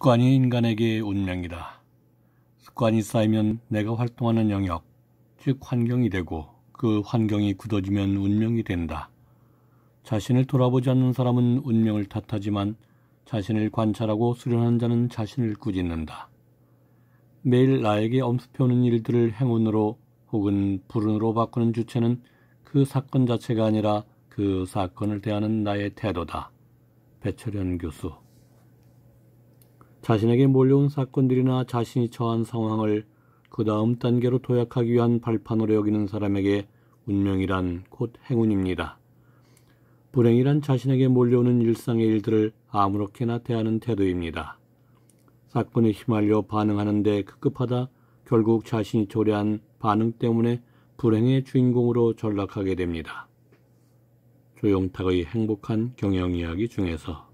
습관이 인간에게 운명이다. 습관이 쌓이면 내가 활동하는 영역, 즉 환경이 되고 그 환경이 굳어지면 운명이 된다. 자신을 돌아보지 않는 사람은 운명을 탓하지만 자신을 관찰하고 수련한 자는 자신을 꾸짖는다. 매일 나에게 엄습해오는 일들을 행운으로 혹은 불운으로 바꾸는 주체는 그 사건 자체가 아니라 그 사건을 대하는 나의 태도다. 배철현 교수 자신에게 몰려온 사건들이나 자신이 처한 상황을 그 다음 단계로 도약하기 위한 발판으로 여기는 사람에게 운명이란 곧 행운입니다. 불행이란 자신에게 몰려오는 일상의 일들을 아무렇게나 대하는 태도입니다. 사건에 휘말려 반응하는데 급급하다 결국 자신이 초래한 반응 때문에 불행의 주인공으로 전락하게 됩니다. 조영탁의 행복한 경영 이야기 중에서